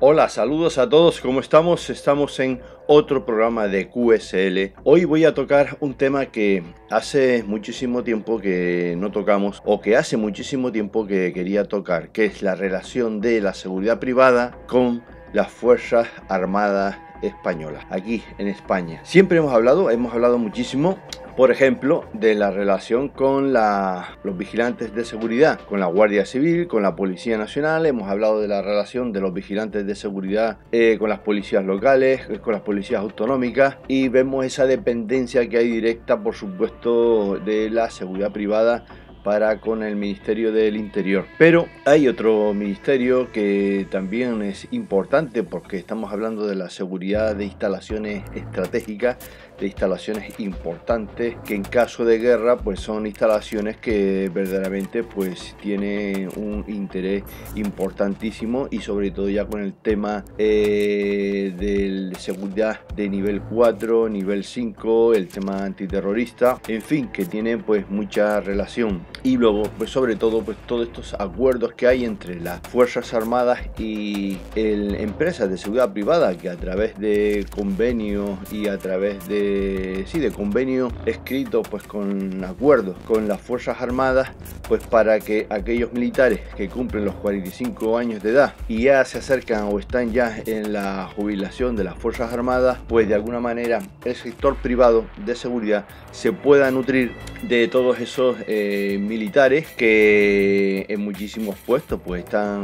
Hola, saludos a todos, ¿cómo estamos? Estamos en otro programa de QSL. Hoy voy a tocar un tema que hace muchísimo tiempo que no tocamos o que hace muchísimo tiempo que quería tocar, que es la relación de la seguridad privada con las Fuerzas Armadas española, aquí en España. Siempre hemos hablado, hemos hablado muchísimo por ejemplo, de la relación con los vigilantes de seguridad, con la Guardia Civil, con la Policía Nacional. Hemos hablado de la relación de los vigilantes de seguridad eh, con las policías locales, eh, con las policías autonómicas y vemos esa dependencia que hay directa, por supuesto, de la seguridad privada para con el Ministerio del Interior. Pero hay otro ministerio que también es importante porque estamos hablando de la seguridad de instalaciones estratégicas de instalaciones importantes que en caso de guerra pues son instalaciones que verdaderamente pues tienen un interés importantísimo y sobre todo ya con el tema eh, de seguridad de nivel 4, nivel 5, el tema antiterrorista, en fin, que tienen pues mucha relación. Y luego pues sobre todo pues todos estos acuerdos que hay entre las Fuerzas Armadas y empresas de seguridad privada que a través de convenios y a través de eh, sí, de convenio escrito pues, con acuerdos con las Fuerzas Armadas pues, para que aquellos militares que cumplen los 45 años de edad y ya se acercan o están ya en la jubilación de las Fuerzas Armadas, pues de alguna manera el sector privado de seguridad se pueda nutrir de todos esos eh, militares que en muchísimos puestos pues están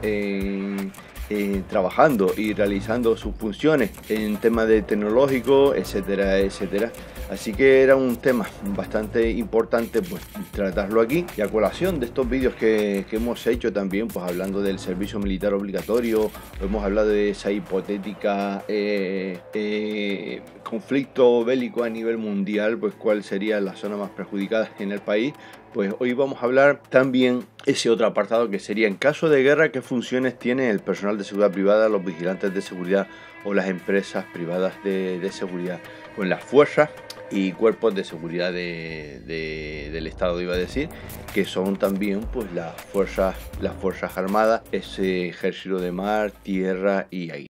en eh, trabajando y realizando sus funciones en temas de tecnológico, etcétera, etcétera. Así que era un tema bastante importante pues, tratarlo aquí. Y a colación de estos vídeos que, hemos hecho también, pues hablando del servicio militar obligatorio, hemos hablado de esa hipotética eh, eh, conflicto bélico a nivel mundial, pues cuál sería la zona más perjudicada en el país, pues hoy vamos a hablar también ese otro apartado que sería en caso de guerra qué funciones tiene el personal de seguridad privada, los vigilantes de seguridad o las empresas privadas de, seguridad con las fuerzas y cuerpos de seguridad del Estado, iba a decir, que son también pues las fuerzas, las fuerzas armadas, ese ejército de mar, tierra y aire.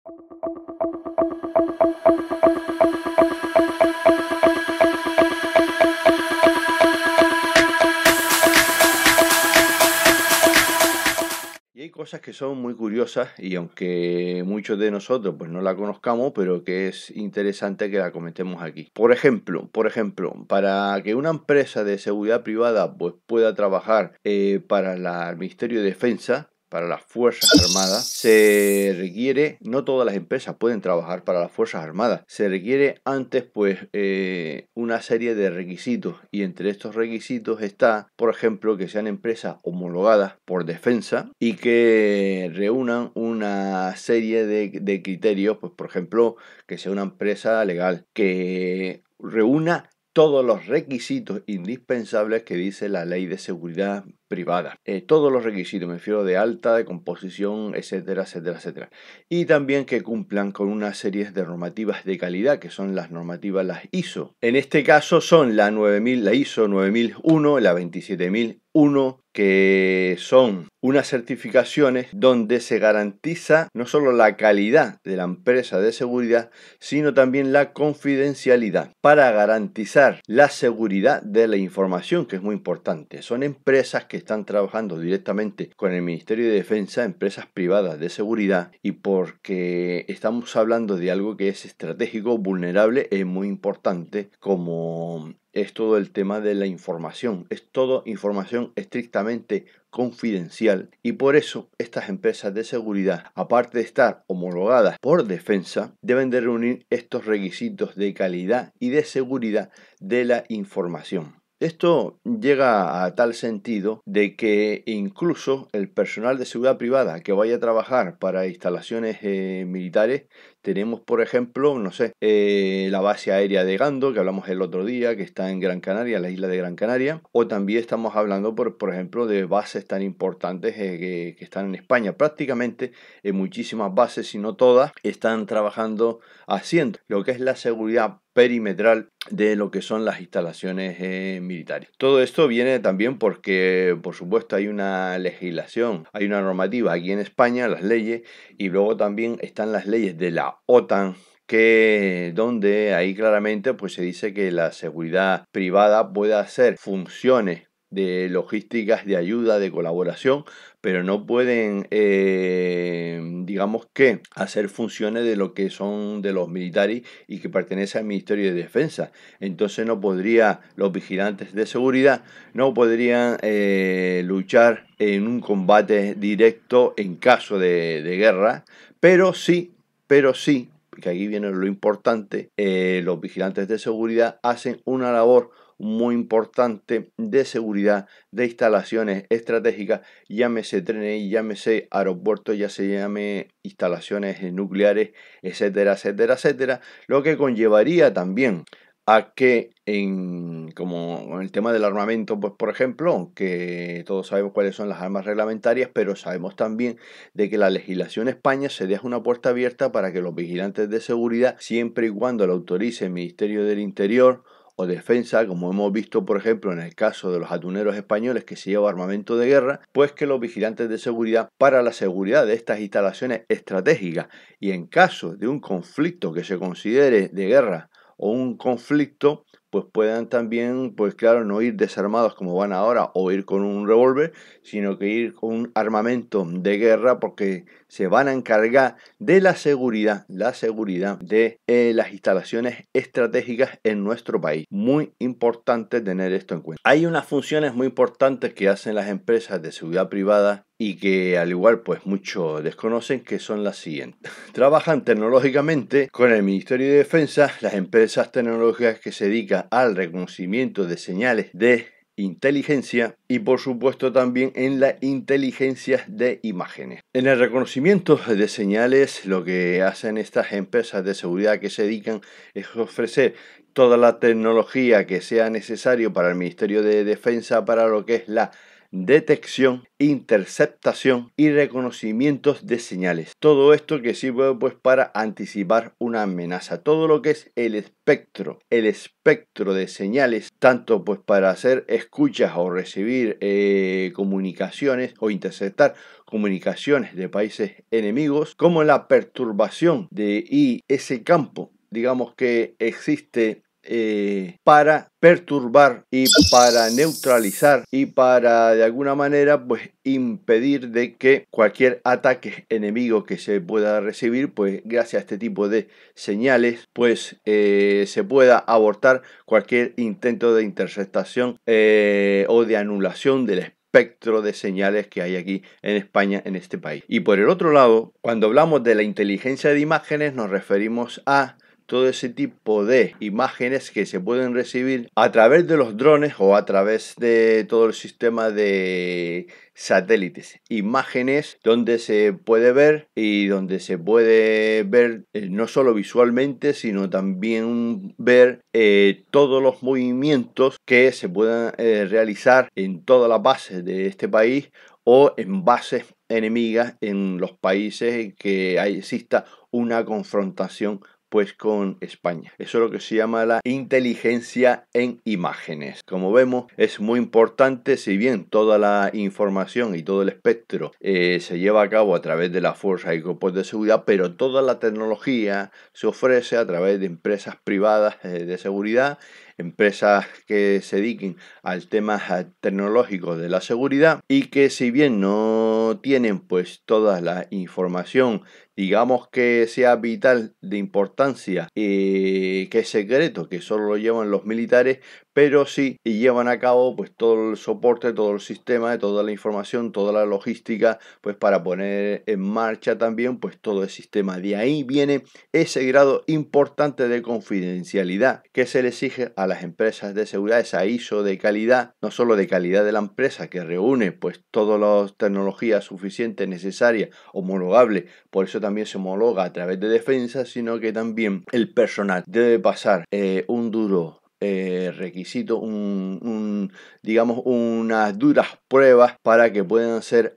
cosas que son muy curiosas y aunque muchos de nosotros pues no la conozcamos, pero que es interesante que la comentemos aquí. Por ejemplo, por ejemplo, para que una empresa de seguridad privada pues pueda trabajar eh, para el Ministerio de Defensa, para las Fuerzas Armadas, se requiere, no todas las empresas pueden trabajar para las Fuerzas Armadas, se requiere antes pues eh, una serie de requisitos y entre estos requisitos está, por ejemplo, que sean empresas homologadas por defensa y que reúnan una serie de, de criterios, pues por ejemplo, que sea una empresa legal, que reúna todos los requisitos indispensables que dice la ley de seguridad privada eh, todos los requisitos, me refiero de alta, de composición, etcétera, etcétera, etcétera. Y también que cumplan con una serie de normativas de calidad, que son las normativas, las ISO. En este caso son la 9000, la ISO 9001, la 27001, que son unas certificaciones donde se garantiza no solo la calidad de la empresa de seguridad, sino también la confidencialidad para garantizar la seguridad de la información, que es muy importante. Son empresas que están trabajando directamente con el Ministerio de Defensa, empresas privadas de seguridad, y porque estamos hablando de algo que es estratégico, vulnerable y muy importante, como es todo el tema de la información. Es todo información estrictamente confidencial y por eso estas empresas de seguridad, aparte de estar homologadas por defensa, deben de reunir estos requisitos de calidad y de seguridad de la información. Esto llega a tal sentido de que incluso el personal de seguridad privada que vaya a trabajar para instalaciones eh, militares, tenemos por ejemplo, no sé, eh, la base aérea de Gando, que hablamos el otro día, que está en Gran Canaria, la isla de Gran Canaria, o también estamos hablando, por, ejemplo, de bases tan importantes eh, que, están en España. Prácticamente muchísimas bases, si no todas, están trabajando haciendo lo que es la seguridad perimetral de lo que son las instalaciones eh, militares. Todo esto viene también porque, por supuesto, hay una legislación, hay una normativa aquí en España, las leyes, y luego también están las leyes de la OTAN, que donde ahí claramente pues se dice que la seguridad privada puede hacer funciones de logísticas, de ayuda, de colaboración, pero no pueden, eh, digamos que, hacer funciones de lo que son de los militares y que pertenece al Ministerio de Defensa. Entonces no podría, los vigilantes de seguridad no podrían eh, luchar en un combate directo en caso de guerra, pero sí, pero sí que aquí viene lo importante, eh, los vigilantes de seguridad hacen una labor muy importante de seguridad de instalaciones estratégicas, llámese trenes, llámese aeropuertos, ya se llame instalaciones nucleares, etcétera, etcétera, etcétera, lo que conllevaría también a que en como en el tema del armamento, pues por ejemplo, que todos sabemos cuáles son las armas reglamentarias, pero sabemos también de que la legislación española España se deja una puerta abierta para que los vigilantes de seguridad, siempre y cuando lo autorice el Ministerio del Interior o defensa, como hemos visto por ejemplo en el caso de los atuneros españoles que se lleva armamento de guerra, pues que los vigilantes de seguridad para la seguridad de estas instalaciones estratégicas y en caso de un conflicto que se considere de guerra o un conflicto, pues puedan también, pues claro, no ir desarmados como van ahora o ir con un revólver, sino que ir con un armamento de guerra porque se van a encargar de la seguridad, la seguridad de eh, las instalaciones estratégicas en nuestro país. Muy importante tener esto en cuenta. Hay unas funciones muy importantes que hacen las empresas de seguridad privada y que al igual pues muchos desconocen que son las siguientes. Trabajan tecnológicamente con el Ministerio de Defensa, las empresas tecnológicas que se dedican al reconocimiento de señales de inteligencia y por supuesto también en la inteligencia de imágenes. En el reconocimiento de señales lo que hacen estas empresas de seguridad que se dedican es ofrecer toda la tecnología que sea necesario para el Ministerio de Defensa para lo que es la detección, interceptación y reconocimientos de señales. Todo esto que sirve pues para anticipar una amenaza. Todo lo que es el espectro, el espectro de señales, tanto pues para hacer escuchas o recibir eh, comunicaciones o interceptar comunicaciones de países enemigos, como la perturbación de ese campo digamos que existe eh, para perturbar y para neutralizar y para de alguna manera pues impedir de que cualquier ataque enemigo que se pueda recibir pues gracias a este tipo de señales pues eh, se pueda abortar cualquier intento de interceptación eh, o de anulación del espectro de señales que hay aquí en España, en este país. Y por el otro lado, cuando hablamos de la inteligencia de imágenes, nos referimos a todo ese tipo de imágenes que se pueden recibir a través de los drones o a través de todo el sistema de satélites, imágenes donde se puede ver y donde se puede ver eh, no solo visualmente, sino también ver eh, todos los movimientos que se puedan eh, realizar en toda la base de este país o en bases enemigas en los países que exista una confrontación pues con España. Eso es lo que se llama la inteligencia en imágenes. Como vemos, es muy importante, si bien toda la información y todo el espectro eh, se lleva a cabo a través de las fuerzas y grupos de seguridad, pero toda la tecnología se ofrece a través de empresas privadas eh, de seguridad empresas que se dediquen al tema eh, tecnológico de la seguridad y que si bien no tienen pues toda la información digamos que sea vital de importancia, y eh, que es secreto, que solo lo llevan los militares, pero sí y llevan a cabo pues todo el soporte, todo el sistema, toda la información, toda la logística, pues para poner en marcha también pues todo el sistema. De ahí viene ese grado importante de confidencialidad que se le exige a las empresas de seguridad, esa ISO de calidad, no solo de calidad de la empresa que reúne pues todas las tecnologías suficientes, necesarias, homologables, por eso también también se homologa a través de defensa, sino que también el personal debe pasar eh, un duro eh, requisito, un, digamos, unas duras pruebas para que puedan ser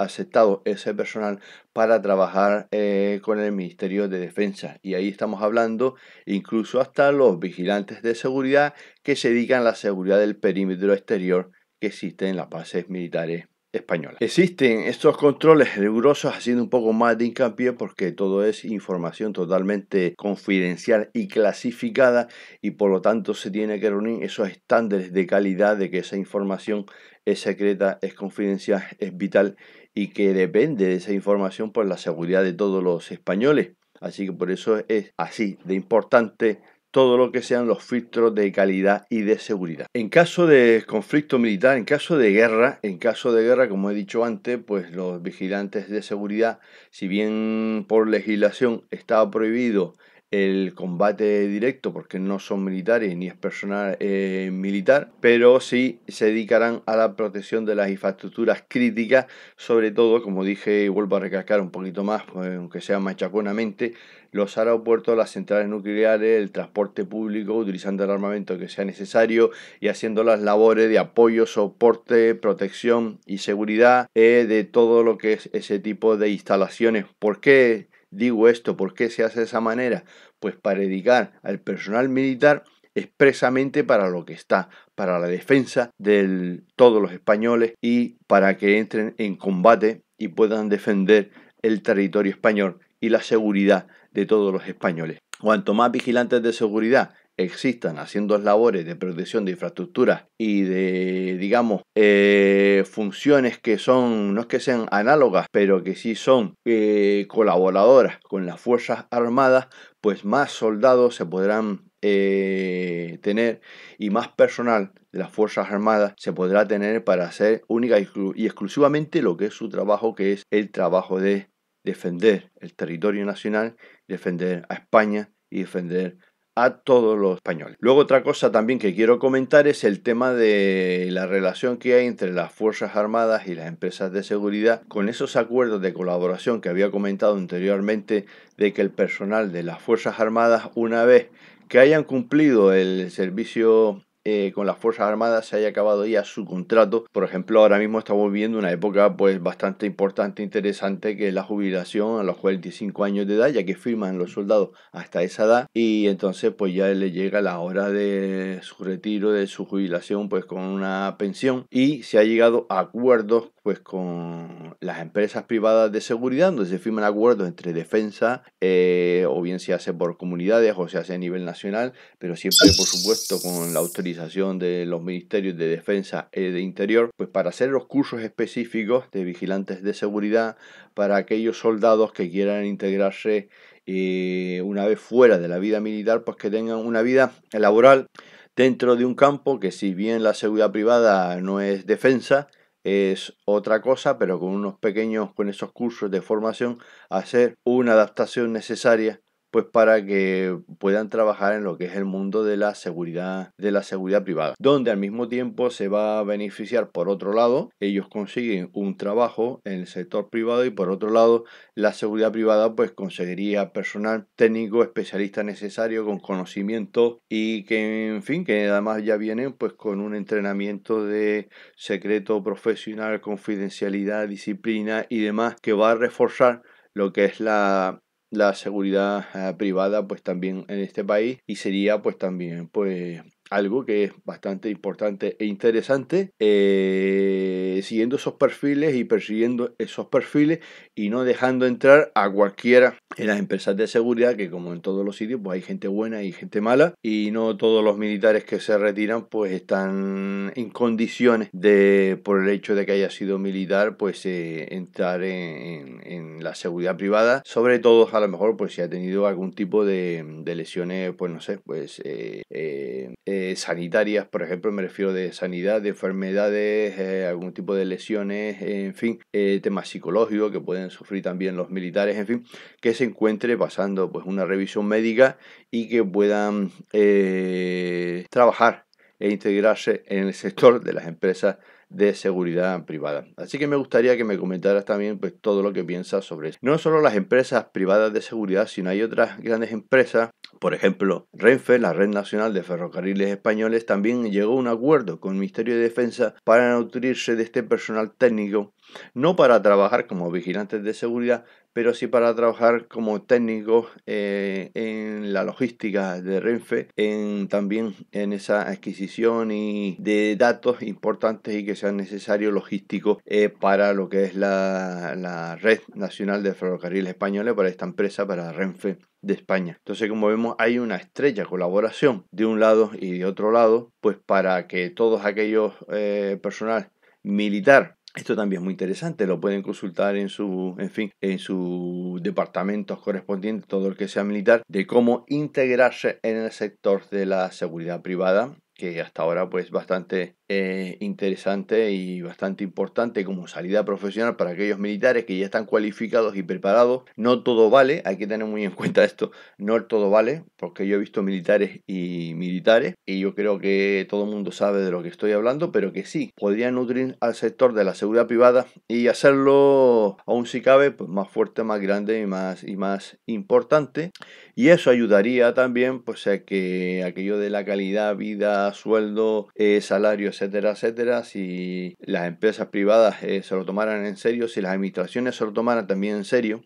aceptados ese personal para trabajar eh, con el Ministerio de Defensa. Y ahí estamos hablando incluso hasta los vigilantes de seguridad que se dedican a la seguridad del perímetro exterior que existe en las bases militares española. Existen estos controles rigurosos haciendo un poco más de hincapié porque todo es información totalmente confidencial y clasificada y por lo tanto se tiene que reunir esos estándares de calidad de que esa información es secreta, es confidencial, es vital y que depende de esa información por la seguridad de todos los españoles. Así que por eso es así de importante todo lo que sean los filtros de calidad y de seguridad. En caso de conflicto militar, en caso de guerra, en caso de guerra, como he dicho antes, pues los vigilantes de seguridad, si bien por legislación estaba prohibido el combate directo porque no son militares ni es personal eh, militar, pero sí se dedicarán a la protección de las infraestructuras críticas, sobre todo, como dije y vuelvo a recalcar un poquito más, pues, aunque sea machaconamente, los aeropuertos, las centrales nucleares, el transporte público, utilizando el armamento que sea necesario y haciendo las labores de apoyo, soporte, protección y seguridad eh, de todo lo que es ese tipo de instalaciones. ¿Por qué Digo esto, porque se hace de esa manera? Pues para dedicar al personal militar expresamente para lo que está, para la defensa de todos los españoles y para que entren en combate y puedan defender el territorio español y la seguridad de todos los españoles. Cuanto más vigilantes de seguridad existan haciendo labores de protección de infraestructuras y de, digamos, eh, funciones que son, no es que sean análogas, pero que sí son eh, colaboradoras con las Fuerzas Armadas, pues más soldados se podrán eh, tener y más personal de las Fuerzas Armadas se podrá tener para hacer única y, y exclusivamente lo que es su trabajo, que es el trabajo de defender el territorio nacional, defender a España y defender a todos los españoles. Luego otra cosa también que quiero comentar es el tema de la relación que hay entre las Fuerzas Armadas y las empresas de seguridad con esos acuerdos de colaboración que había comentado anteriormente de que el personal de las Fuerzas Armadas una vez que hayan cumplido el servicio eh, con las Fuerzas Armadas se haya acabado ya su contrato. Por ejemplo, ahora mismo estamos viviendo una época pues bastante importante, interesante, que es la jubilación a los 45 años de edad, ya que firman los soldados hasta esa edad y entonces pues ya le llega la hora de su retiro, de su jubilación pues con una pensión y se ha llegado a acuerdos pues con las empresas privadas de seguridad, donde se firman acuerdos entre defensa, eh, o bien se hace por comunidades o se hace a nivel nacional, pero siempre por supuesto con la autoridad de los ministerios de defensa e de interior, pues para hacer los cursos específicos de vigilantes de seguridad para aquellos soldados que quieran integrarse eh, una vez fuera de la vida militar, pues que tengan una vida laboral dentro de un campo que si bien la seguridad privada no es defensa, es otra cosa, pero con unos pequeños, con esos cursos de formación, hacer una adaptación necesaria pues para que puedan trabajar en lo que es el mundo de la seguridad de la seguridad privada donde al mismo tiempo se va a beneficiar por otro lado ellos consiguen un trabajo en el sector privado y por otro lado la seguridad privada pues conseguiría personal técnico especialista necesario con conocimiento y que en fin que además ya vienen pues con un entrenamiento de secreto profesional confidencialidad disciplina y demás que va a reforzar lo que es la la seguridad ah, privada pues también en este país y sería pues también pues algo que es bastante importante e interesante, eh, siguiendo esos perfiles y persiguiendo esos perfiles y no dejando entrar a cualquiera en las empresas de seguridad, que como en todos los sitios, pues hay gente buena y gente mala, y no todos los militares que se retiran pues están en condiciones de, por el hecho de que haya sido militar, pues eh, entrar en, en, la seguridad privada, sobre todo a lo mejor pues si ha tenido algún tipo de, de lesiones, pues no sé, pues... Eh, eh, sanitarias, por ejemplo, me refiero de sanidad, de enfermedades, eh, algún tipo de lesiones, en fin, eh, temas psicológicos que pueden sufrir también los militares, en fin, que se encuentre pasando pues una revisión médica y que puedan trabajar e integrarse en el sector de las empresas de seguridad privada. Así que me gustaría que me comentaras también pues, todo lo que piensas sobre eso. No solo las empresas privadas de seguridad, sino hay otras grandes empresas, por ejemplo, Renfe, la Red Nacional de Ferrocarriles Españoles, también llegó a un acuerdo con el Ministerio de Defensa para nutrirse de este personal técnico, no para trabajar como vigilantes de seguridad, pero sí para trabajar como técnico eh, en la logística de Renfe, en, también en esa adquisición y de datos importantes y que sean necesarios logísticos eh, para lo que es la, red nacional de ferrocarriles españoles, para esta empresa, para Renfe de España. Entonces, como vemos, hay una estrecha colaboración de un lado y de otro lado, pues para que todos aquellos eh, personal militar esto también es muy interesante, lo pueden consultar en su, en fin, en su departamento correspondientes, todo el que sea militar, de cómo integrarse en el sector de la seguridad privada que hasta ahora pues bastante eh, interesante y bastante importante como salida profesional para aquellos militares que ya están cualificados y preparados. No todo vale, hay que tener muy en cuenta esto, no todo vale, porque yo he visto militares y militares y yo creo que todo el mundo sabe de lo que estoy hablando, pero que sí, podría nutrir al sector de la seguridad privada y hacerlo aún si cabe pues más fuerte, más grande y más, y más importante. Y eso ayudaría también pues a que aquello de la calidad, vida, sueldo, eh, etc etcétera, etcétera, si las empresas privadas eh, se lo tomaran en serio, si las administraciones se lo tomaran también en serio,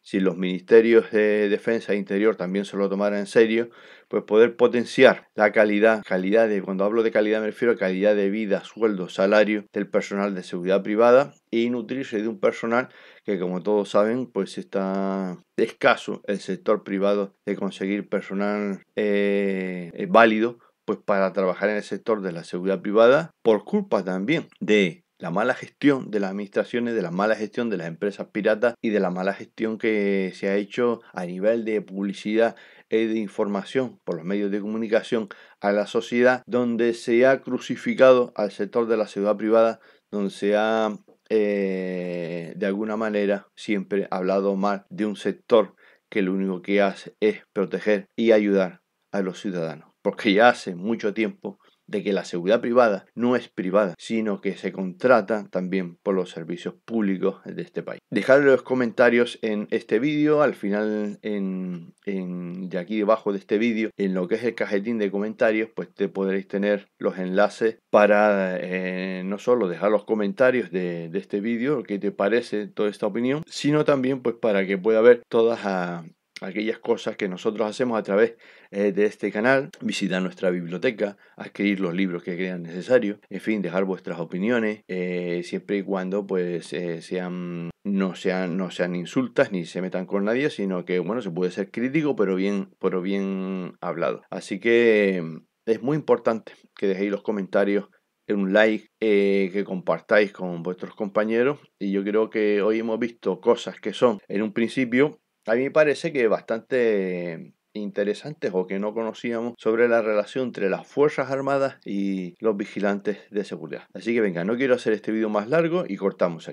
si los ministerios de defensa e interior también se lo tomaran en serio, pues poder potenciar la calidad, calidad de, cuando hablo de calidad me refiero a calidad de vida, sueldo, salario del personal de seguridad privada y nutrirse de un personal que como todos saben pues está escaso el sector privado de conseguir personal eh, eh, válido pues para trabajar en el sector de la seguridad privada por culpa también de la mala gestión de las administraciones, de la mala gestión de las empresas piratas y de la mala gestión que se ha hecho a nivel de publicidad e de información por los medios de comunicación a la sociedad, donde se ha crucificado al sector de la seguridad privada, donde se ha eh, de alguna manera siempre hablado mal de un sector que lo único que hace es proteger y ayudar a los ciudadanos porque ya hace mucho tiempo de que la seguridad privada no es privada, sino que se contrata también por los servicios públicos de este país. Dejad los comentarios en este vídeo, al final en, de aquí debajo de este vídeo, en lo que es el cajetín de comentarios, pues te podréis tener los enlaces para eh, no solo dejar los comentarios de, este vídeo, qué que te parece toda esta opinión, sino también pues para que pueda ver todas a, ah, aquellas cosas que nosotros hacemos a través eh, de este canal, visitar nuestra biblioteca, adquirir los libros que crean necesarios, en fin, dejar vuestras opiniones, eh, siempre y cuando pues eh, sean no sean, no sean insultas ni se metan con nadie, sino que bueno, se puede ser crítico, pero bien, pero bien hablado. Así que mm, es muy importante que dejéis los comentarios un like, que compartáis con vuestros compañeros. Y yo creo que hoy hemos visto cosas que son en un principio a mí me parece que bastante interesantes o que no conocíamos sobre la relación entre las Fuerzas Armadas y los vigilantes de seguridad. Así que venga, no quiero hacer este vídeo más largo y cortamos aquí.